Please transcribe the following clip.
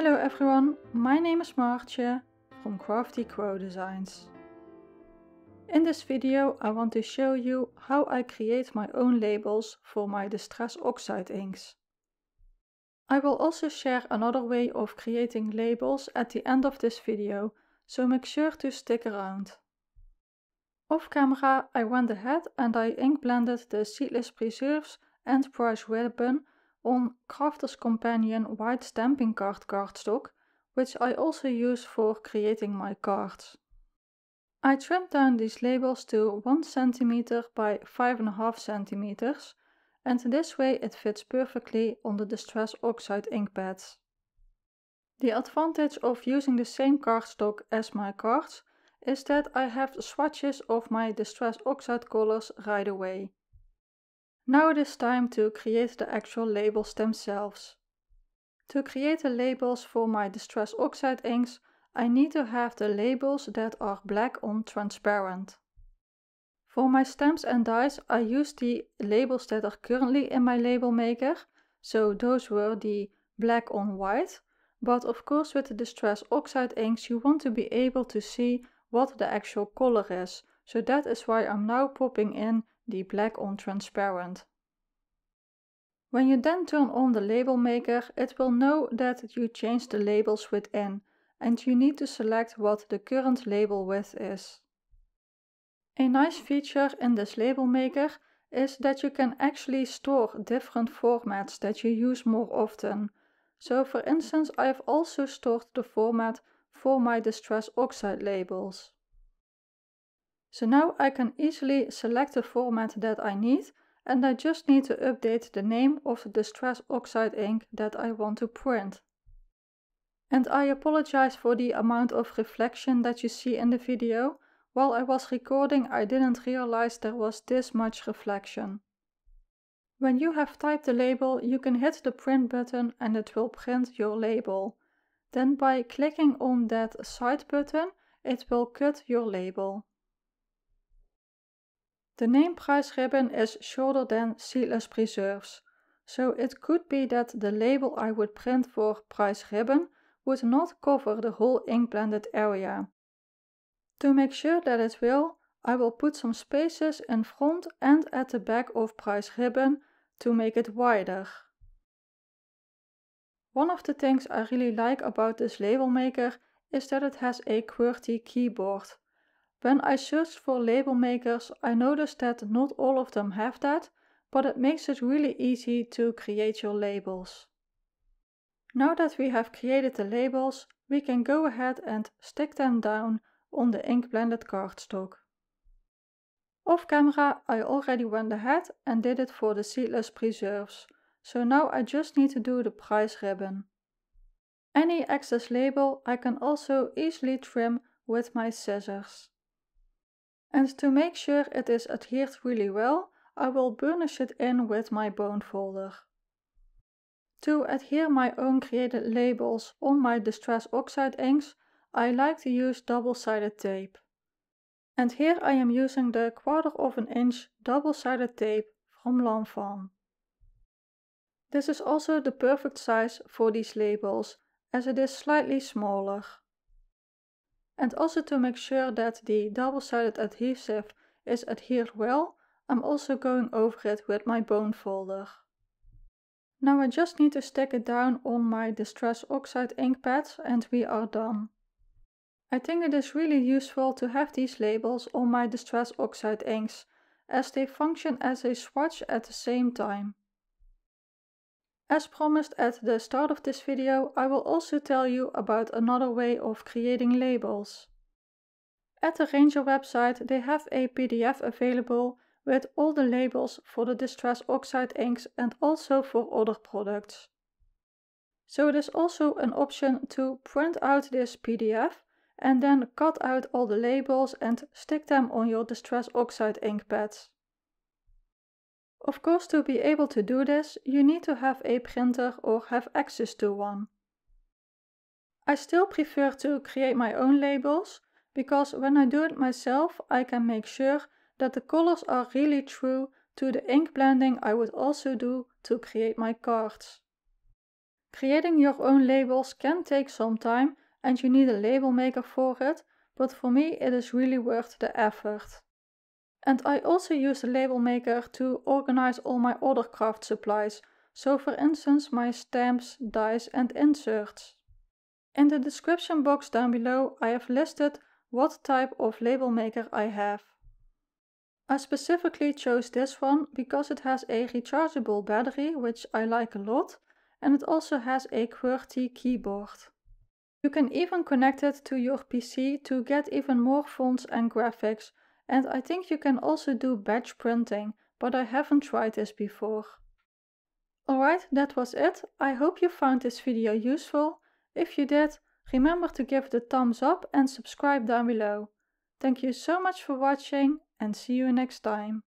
Hello everyone, my name is Martje from Crafty Crow Designs. In this video I want to show you how I create my own labels for my Distress Oxide inks. I will also share another way of creating labels at the end of this video, so make sure to stick around. Off camera I went ahead and I ink blended the Seedless Preserves and Prize Ribbon on Crafter's Companion white stamping card cardstock, which I also use for creating my cards. I trimmed down these labels to 1 cm by 5.5 cm and this way it fits perfectly on the Distress Oxide ink pads. The advantage of using the same cardstock as my cards is that I have swatches of my Distress Oxide colors right away. Now it is time to create the actual labels themselves. To create the labels for my Distress Oxide inks, I need to have the labels that are black on transparent. For my stamps and dies, I use the labels that are currently in my label maker, so those were the black on white, but of course with the Distress Oxide inks you want to be able to see what the actual color is, so that is why I'm now popping in the black on transparent. When you then turn on the label maker, it will know that you changed the labels within and you need to select what the current label width is. A nice feature in this label maker is that you can actually store different formats that you use more often. So for instance, I have also stored the format for my distress oxide labels. So now I can easily select the format that I need and I just need to update the name of the distress oxide ink that I want to print. And I apologize for the amount of reflection that you see in the video. While I was recording I didn't realize there was this much reflection. When you have typed the label, you can hit the print button and it will print your label. Then by clicking on that side button, it will cut your label. The name price ribbon is shorter than Seedless Preserves, so it could be that the label I would print for price ribbon would not cover the whole ink blended area. To make sure that it will, I will put some spaces in front and at the back of price ribbon to make it wider. One of the things I really like about this label maker is that it has a QWERTY keyboard, when I searched for label makers, I noticed that not all of them have that, but it makes it really easy to create your labels. Now that we have created the labels, we can go ahead and stick them down on the ink blended cardstock. Off camera I already went ahead and did it for the seedless preserves, so now I just need to do the price ribbon. Any excess label I can also easily trim with my scissors. And to make sure it is adhered really well, I will burnish it in with my bone folder. To adhere my own created labels on my Distress Oxide inks, I like to use double-sided tape. And here I am using the quarter of an inch double-sided tape from Lanvin. This is also the perfect size for these labels, as it is slightly smaller and also to make sure that the double-sided adhesive is adhered well, I'm also going over it with my bone folder. Now I just need to stick it down on my Distress Oxide ink pads and we are done. I think it is really useful to have these labels on my Distress Oxide inks, as they function as a swatch at the same time. As promised at the start of this video, I will also tell you about another way of creating labels. At the Ranger website they have a PDF available with all the labels for the Distress Oxide inks and also for other products. So it is also an option to print out this PDF and then cut out all the labels and stick them on your Distress Oxide ink pads. Of course to be able to do this, you need to have a printer or have access to one. I still prefer to create my own labels, because when I do it myself I can make sure that the colors are really true to the ink blending I would also do to create my cards. Creating your own labels can take some time and you need a label maker for it, but for me it is really worth the effort. And I also use a label maker to organize all my other craft supplies, so for instance my stamps, dies and inserts. In the description box down below I have listed what type of label maker I have. I specifically chose this one because it has a rechargeable battery which I like a lot and it also has a QWERTY keyboard. You can even connect it to your PC to get even more fonts and graphics and I think you can also do batch printing, but I haven't tried this before. Alright, that was it. I hope you found this video useful. If you did, remember to give it a thumbs up and subscribe down below. Thank you so much for watching and see you next time.